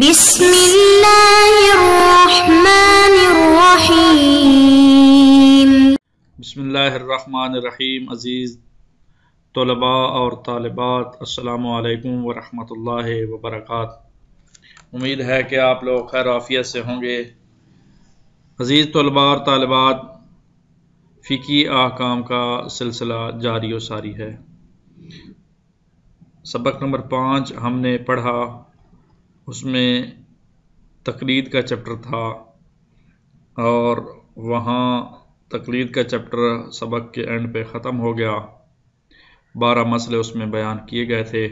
بسم الله الرحمن الرحيم بسم الله الرحمن الرحيم अजीज़ तलबा और उम्मीद है कि आप लोग खैर आफियत से होंगे अजीज़ तलबा और तालबात फ़िकी अहकाम का सिलसिला जारी व सारी है सबक नंबर पाँच हमने पढ़ा उसमें तकलीद का चैप्टर था और वहाँ तकलीद का चैप्टर सबक के एंड पे ख़त्म हो गया बारह मसले उसमें बयान किए गए थे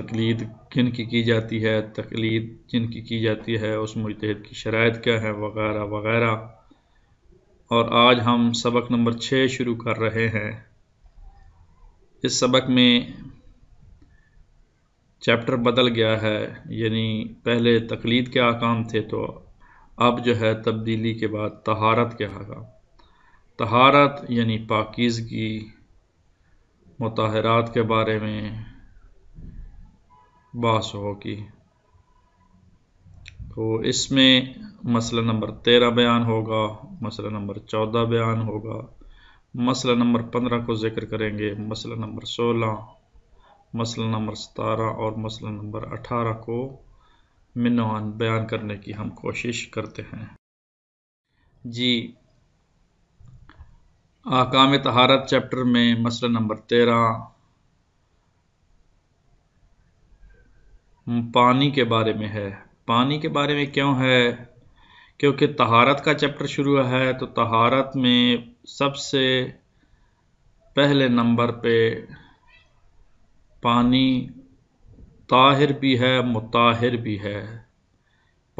तकलीद किन की की जाती है तकलीद जिन की की जाती है उस मुतहद की शरात क्या है वगैरह वगैरह और आज हम सबक नंबर छः शुरू कर रहे हैं इस सबक में चैप्टर बदल गया है यानी पहले तकलीद के आकाम थे तो अब जो है तब्दीली के बाद तहारत के आकाम तहारत यानी पाकिजगी मतहरात के बारे में बास होगी तो इसमें मसला नंबर तेरह बयान होगा मसला नंबर चौदह बयान होगा मसला नंबर पंद्रह को जिक्र करेंगे मसला नंबर सोलह मसला नंबर सतारह और मसला नंबर अठारह को मिनवान बयान करने की हम कोशिश करते हैं जी आकाम तहारत चैप्टर में मसला नंबर तेरह पानी के बारे में है पानी के बारे में क्यों है क्योंकि तहारत का चैप्टर शुरू है तो तहारत में सबसे पहले नंबर पे पानी ताहिर भी है मुताहिर भी है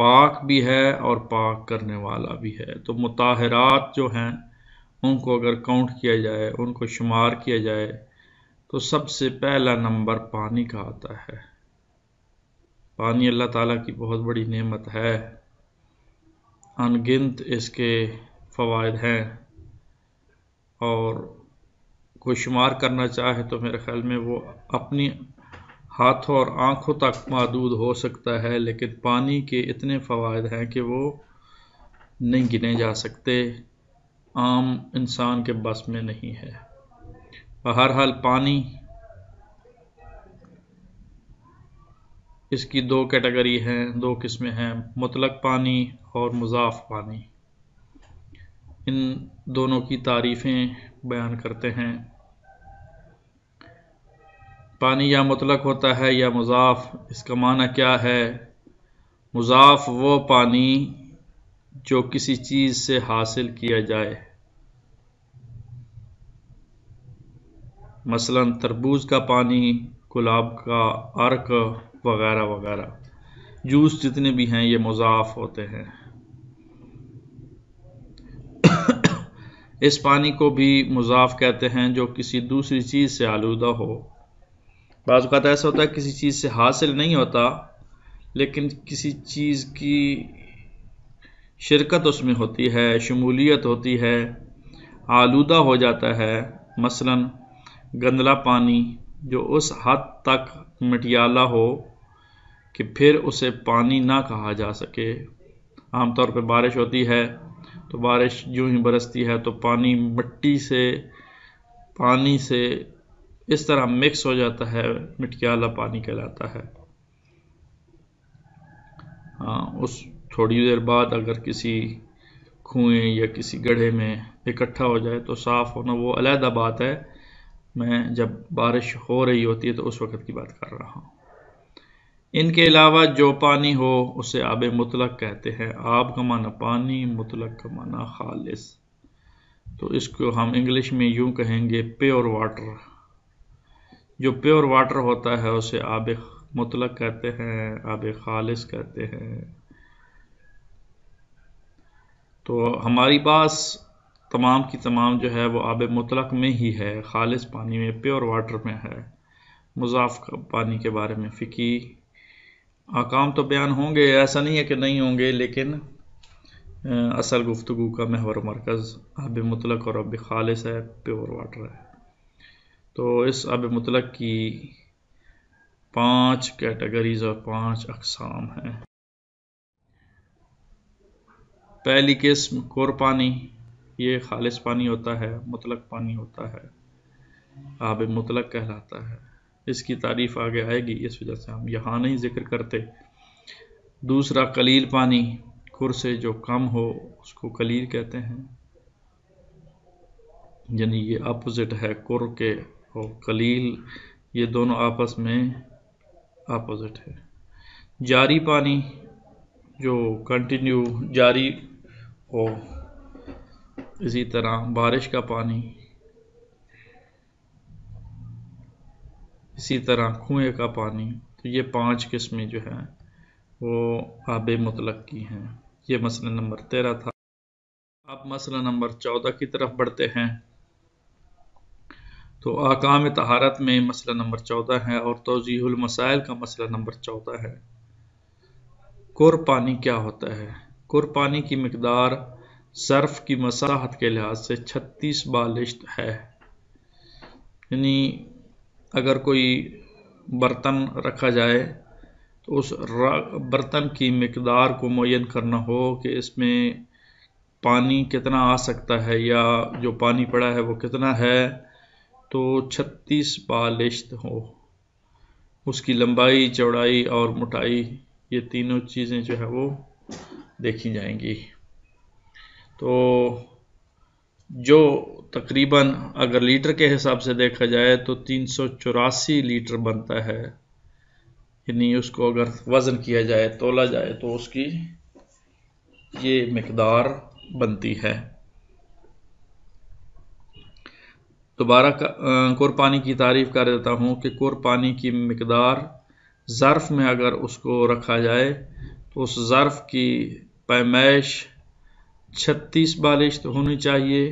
पाक भी है और पाक करने वाला भी है तो मुताहरात जो हैं उनको अगर काउंट किया जाए उनको शुमार किया जाए तो सबसे पहला नंबर पानी का आता है पानी अल्लाह ताला की बहुत बड़ी नेमत है अनगिनत इसके फ़वाद हैं और कोई शुमार करना चाहे तो मेरे ख्याल में वो अपनी हाथों और आँखों तक महदूद हो सकता है लेकिन पानी के इतने फ़वाद हैं कि वो नहीं गिने जा सकते आम इंसान के बस में नहीं है हर हाल पानी इसकी दो कैटेगरी हैं दो किस्में हैं मतलब पानी और मुजाफ पानी इन दोनों की तारीफ़ें बयान करते हैं पानी या मुतलक होता है या मुजाफ इसका माना क्या है मुजाफ वो पानी जो किसी चीज़ से हासिल किया जाए मसलन तरबूज का पानी गुलाब का अर्क वगैरह वगैरह जूस जितने भी हैं ये मुजाफ होते हैं इस पानी को भी मुजाफ कहते हैं जो किसी दूसरी चीज़ से आलूदा हो बाज़ात ऐसा होता है किसी चीज़ से हासिल नहीं होता लेकिन किसी चीज़ की शिरकत उसमें होती है शमूलियत होती है आलूदा हो जाता है मसलन गंदला पानी जो उस हद तक मटियाला हो कि फिर उसे पानी ना कहा जा सके आमतौर पर बारिश होती है तो बारिश जो ही बरसती है तो पानी मिट्टी से पानी से इस तरह मिक्स हो जाता है मिटकियाला पानी कहलाता है हाँ उस थोड़ी देर बाद अगर किसी कुएँ या किसी गढ़े में इकट्ठा हो जाए तो साफ़ होना वो अलहदा बात है मैं जब बारिश हो रही होती है तो उस वक़्त की बात कर रहा हूँ इनके अलावा जो पानी हो उसे आब मुतलक कहते हैं आब का माना पानी मुतलक का माना खालिस तो इसको हम इंग्लिश में यूँ कहेंगे प्योर वाटर जो प्योर वाटर होता है उसे आब मुतलक कहते हैं आब खालिस कहते हैं तो हमारी पास तमाम की तमाम जो है वो आब मुतलक में ही है खालिस पानी में प्योर वाटर में है मुजाफ पानी के बारे में फ़िकी आकाम तो बयान होंगे ऐसा नहीं है कि नहीं होंगे लेकिन असल गुफ्तु का महवर मरकज़ आब मुतलक और अब खालिश है प्योर वाटर है तो इस अब मतलक की पांच कैटेगरीज और पांच अकसाम हैं पहली किस्म कोर पानी ये खालिश पानी होता है मुतलक पानी होता है आब मुतलक कहलाता है इसकी तारीफ आगे आएगी इस वजह से हम यहाँ नहीं जिक्र करते दूसरा कलील पानी खुर से जो कम हो उसको कलील कहते हैं यानी ये अपोजिट है कुर के और कलील ये दोनों आपस में अपोज़िट है जारी पानी जो कंटिन्यू जारी हो इसी तरह बारिश का पानी इसी तरह कुएँ का पानी तो ये पांच किस्में जो हैं वो आब मतलब की हैं ये मसला नंबर तेरह था अब मसला नंबर चौदह की तरफ बढ़ते हैं तो आकाम तहारत में मसला नंबर चौदह है और तोजीहुल मसाइल का मसला नंबर चौदह है कुर पानी क्या होता है कुर पानी की मकदार सर्फ की मसाहत के लिहाज से छत्तीस बालिश है यानी अगर कोई बर्तन रखा जाए तो उस बर्तन की मकदार को मुन करना हो कि इसमें पानी कितना आ सकता है या जो पानी पड़ा है वो कितना है तो छत्तीस बालिश्त हो उसकी लंबाई चौड़ाई और मोटाई ये तीनों चीज़ें जो है वो देखी जाएंगी तो जो तकरीबन अगर लीटर के हिसाब से देखा जाए तो तीन लीटर बनता है यानी उसको अगर वज़न किया जाए तोला जाए तो उसकी ये मकदार बनती है दोबारा कुर पानी की तारीफ़ कर देता हूँ कि कुर पानी की मकदार ज़र्फ़ में अगर उसको रखा जाए तो उस ज़र्फ़ की पैमाइश छत्तीस तो होनी चाहिए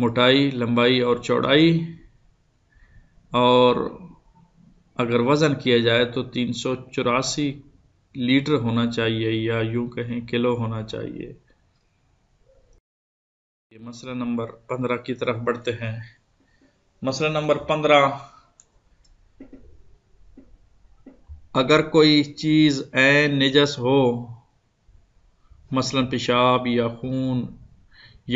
मोटाई लंबाई और चौड़ाई और अगर वज़न किया जाए तो तीन सौ चौरासी लीटर होना चाहिए या यूं कहें किलो होना चाहिए ये मसला नंबर पंद्रह की तरफ बढ़ते हैं मसला नंबर पंद्रह अगर कोई चीज़ एन निजस हो मसलन पेशाब या खून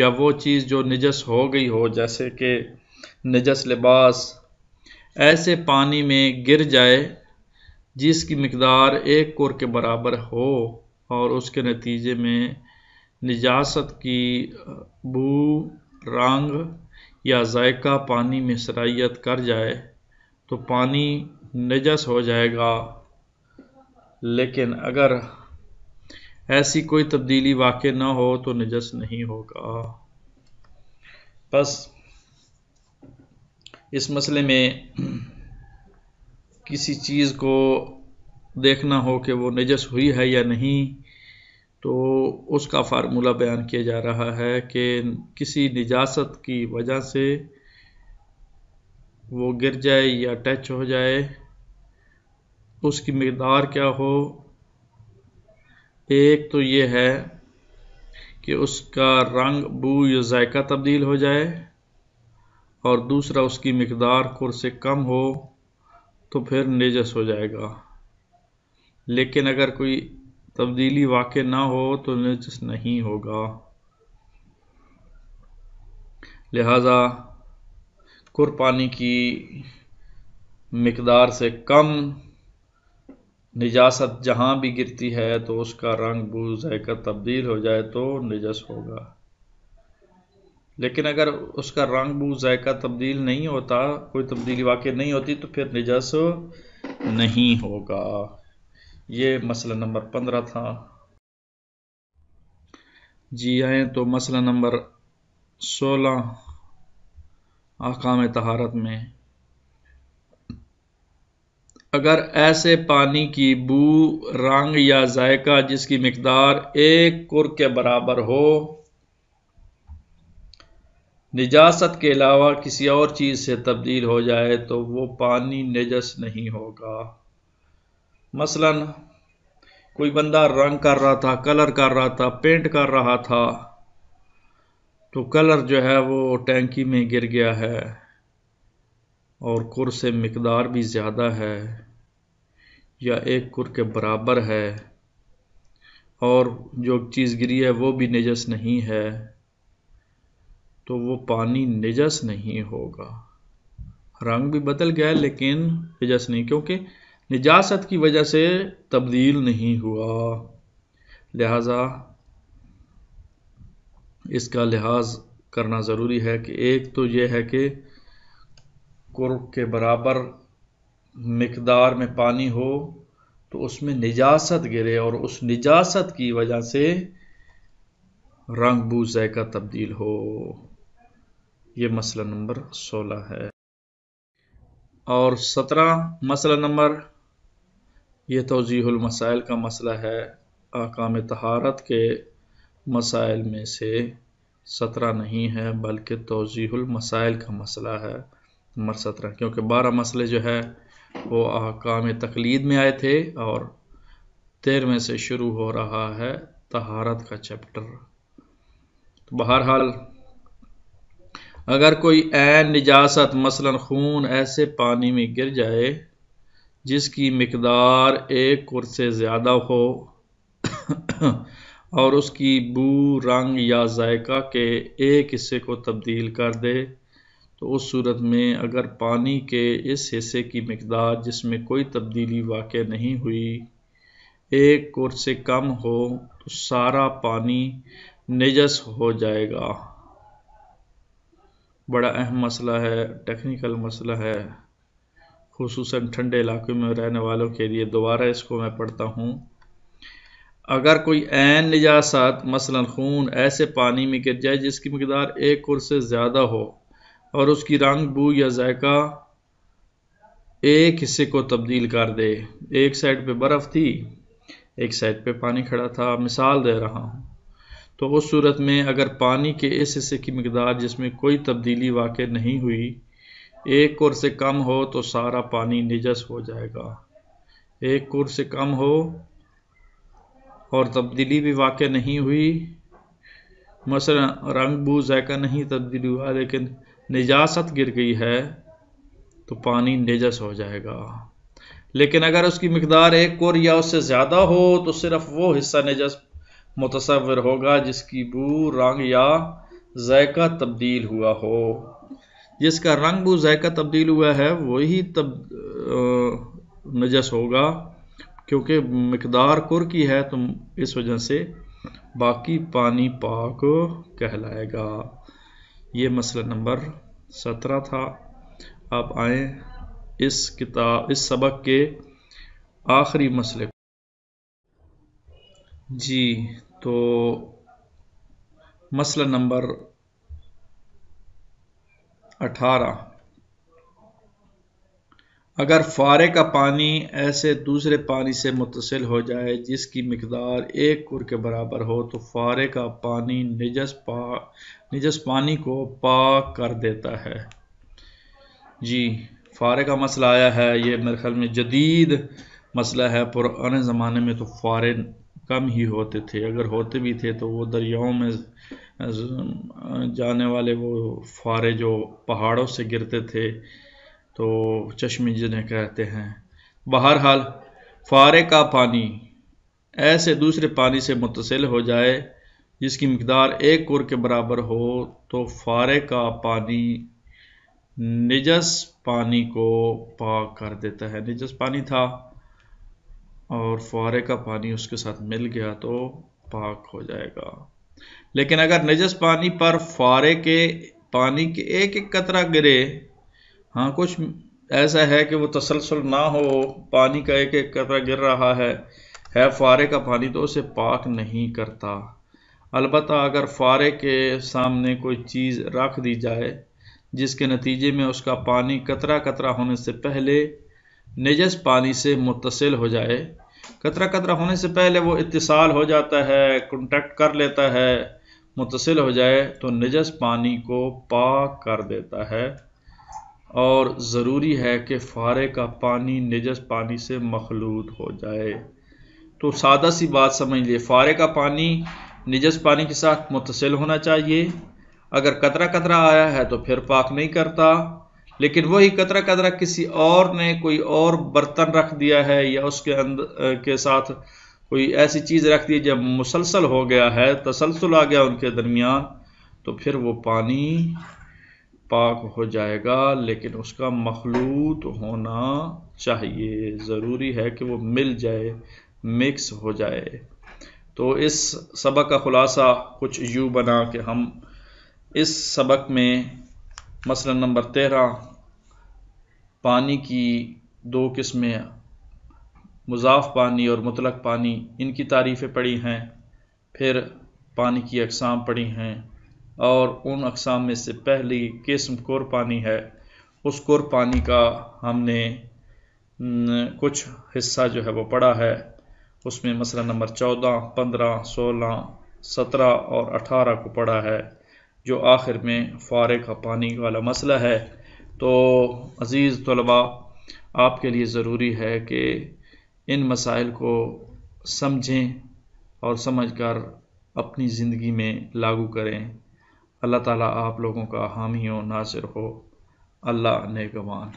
या वो चीज़ जो निजस हो गई हो जैसे कि निजस लिबास ऐसे पानी में गिर जाए जिसकी मकदार एक कोर के बराबर हो और उसके नतीजे में निजात की बू रंग या जायका पानी में सराइत कर जाए तो पानी नजस हो जाएगा लेकिन अगर ऐसी कोई तब्दीली वाक़ ना हो तो नजस नहीं होगा बस इस मसले में किसी चीज़ को देखना हो कि वो नजस हुई है या नहीं तो उसका फार्मूला बयान किया जा रहा है कि किसी निजात की वजह से वो गिर जाए या टच हो जाए उसकी मकदार क्या हो एक तो ये है कि उसका रंग बू या जायका तब्दील हो जाए और दूसरा उसकी मकदार कुर से कम हो तो फिर निजस हो जाएगा लेकिन अगर कोई तब्दीली वाक़ ना हो तो नजस नहीं होगा लिहाजा कुर पानी की मकदार से कम निजासत जहाँ भी गिरती है तो उसका रंग बू जैकर तब्दील हो जाए तो निजस होगा लेकिन अगर उसका रंग बू जायका तब्दील नहीं होता कोई तब्दीली वाक़ नहीं होती तो फिर निजस नहीं होगा ये मसला नंबर पंद्रह था जी आए तो मसला नंबर सोलह आकाम तहारत में अगर ऐसे पानी की बू रंग या जायका जिसकी मकदार एक कुर के बराबर हो निजात के अलावा किसी और चीज़ से तब्दील हो जाए तो वो पानी निजस नहीं होगा मसलन कोई बंदा रंग कर रहा था कलर कर रहा था पेंट कर रहा था तो कलर जो है वो टैंकी में गिर गया है और कुर से मकदार भी ज़्यादा है या एक कुर के बराबर है और जो चीज़ गिरी है वो भी निजस नहीं है तो वो पानी निजस नहीं होगा रंग भी बदल गया लेकिन निजस नहीं क्योंकि निजात की वजह से तब्दील नहीं हुआ लिहाजा इसका लिहाज करना ज़रूरी है कि एक तो यह है कि कुर के बराबर मकदार में पानी हो तो उसमें निजासत गिरे और उस निजासत की वजह से रंग बू जैका तब्दील हो ये मसला नंबर सोलह है और सत्रह मसला नंबर ये तोजीहमसाइल का मसला है आकाम तहारत के मसाइल में से सत्रह नहीं है बल्कि तोजीहमसाइल का मसला है नंबर सत्रह क्योंकि बारह मसले जो है वो आकाम तकलीद में आए थे और तेरहवें से शुरू हो रहा है तहारत का चैप्टर तो बहरहाल अगर कोई एन निजात मसलन खून ऐसे पानी में गिर जाए जिसकी मकदार एक कुर से ज़्यादा हो और उसकी बू रंग या जायका के एक हिस्से को तब्दील कर दे तो उस सूरत में अगर पानी के इस हिस्से की मकदार जिसमें कोई तब्दीली वाक़ नहीं हुई एक कुर से कम हो तो सारा पानी निजस हो जाएगा बड़ा अहम मसला है टेक्निकल मसला है खसूस ठंडे इलाकों में रहने वालों के लिए दोबारा इसको मैं पढ़ता हूँ अगर कोई एन निजात मसला खून ऐसे पानी में गिर जाए जिसकी मकदार एक कुर से ज़्यादा हो और उसकी रंग बू या जायका एक हिस्से को तब्दील कर दे एक साइड पे बर्फ़ थी एक साइड पे पानी खड़ा था मिसाल दे रहा हूँ तो उस सूरत में अगर पानी के इस हिस्से की मकदार जिसमें कोई तब्दीली वाक़ नहीं हुई एक कुर से कम हो तो सारा पानी निजस हो जाएगा एक कुर से कम हो और तब्दीली भी वाक़ नहीं हुई मसल रंग बू जैका नहीं तब्दीली हुआ लेकिन निजासत गिर गई है तो पानी निजस हो जाएगा लेकिन अगर उसकी मकदार एक कुर या उससे ज़्यादा हो तो सिर्फ वो हिस्सा निजस मुतसवर होगा जिसकी बू रंग या जैका तब्दील हुआ हो जिसका रंग वो जायका तब्दील हुआ है वही तब नजस होगा क्योंकि मकदार कुर की है तो इस वजह से बाकी पानी पाक कहलाएगा ये मसला नंबर सत्रह था आप आए इस किताब इस सबक के आखिरी मसले जी तो मसला नंबर अठारह अगर फारे का पानी ऐसे दूसरे पानी से मुतसिल हो जाए जिसकी मकदार एक कुर के बराबर हो तो फारे का पानी निजस पा निजस पानी को पाक कर देता है जी फारे का मसला आया है ये मेरे ख्याल में जदीद मसला है पुराने ज़माने में तो फारे कम ही होते थे अगर होते भी थे तो वो दरियाओं में जाने वाले वो फुहारे जो पहाड़ों से गिरते थे तो चश्मे जिन्हें कहते हैं बहरहाल फुहारे का पानी ऐसे दूसरे पानी से मुतसिल हो जाए जिसकी मकदार एक कुर के बराबर हो तो फारे का पानी निजस पानी को पाक कर देता है निजस पानी था और फुहारे का पानी उसके साथ मिल गया तो पाक हो जाएगा लेकिन अगर नजस पानी पर फारे के पानी के एक एक कतरा गिरे हाँ कुछ ऐसा है कि वो तसलसल ना हो पानी का एक एक कतरा गिर रहा है है फारे का पानी तो उसे पाक नहीं करता अलबत् अगर फारे के सामने कोई चीज़ रख दी जाए जिसके नतीजे में उसका पानी कतरा कतरा होने से पहले नजस पानी से मुतसिल हो जाए कतरा कतरा होने से पहले वो इतसाल हो जाता है कॉन्टैक्ट कर लेता है मुतसिल हो जाए तो नजस पानी को पाक कर देता है और ज़रूरी है कि फारे का पानी निजस पानी से मखलूत हो जाए तो सादा सी बात समझ लीजिए फारे का पानी निजस पानी के साथ मुतसिल होना चाहिए अगर कतरा कतरा आया है तो फिर पाक नहीं करता लेकिन वही कतरा कतरा किसी और ने कोई और बर्तन रख दिया है या उसके अंदर के साथ कोई ऐसी चीज़ रख दी जब मुसलसल हो गया है तसलसल आ गया उनके दरमियान तो फिर वो पानी पाक हो जाएगा लेकिन उसका मखलूत होना चाहिए ज़रूरी है कि वो मिल जाए मिक्स हो जाए तो इस सबक का ख़ुलासा कुछ यूँ बना कि हम इस सबक में मसला नंबर तेरह पानी की दो किस्में मुजाफ पानी और मुतलक पानी इनकी तारीफ़ें पड़ी हैं फिर पानी की अकसाम पड़ी हैं और उन अकसाम में से पहली किस्म कोर पानी है उस कोर पानी का हमने कुछ हिस्सा जो है वो पड़ा है उसमें मसला नंबर चौदह पंद्रह सोलह सत्रह और अठारह को पड़ा है जो आखिर में फारे का पानी वाला मसला है तो अज़ीज़ तलबा आपके लिए ज़रूरी है कि इन मसाइल को समझें और समझकर अपनी ज़िंदगी में लागू करें अल्लाह ताला आप लोगों का हामी हो नासिर हो अल्लाह नेकबान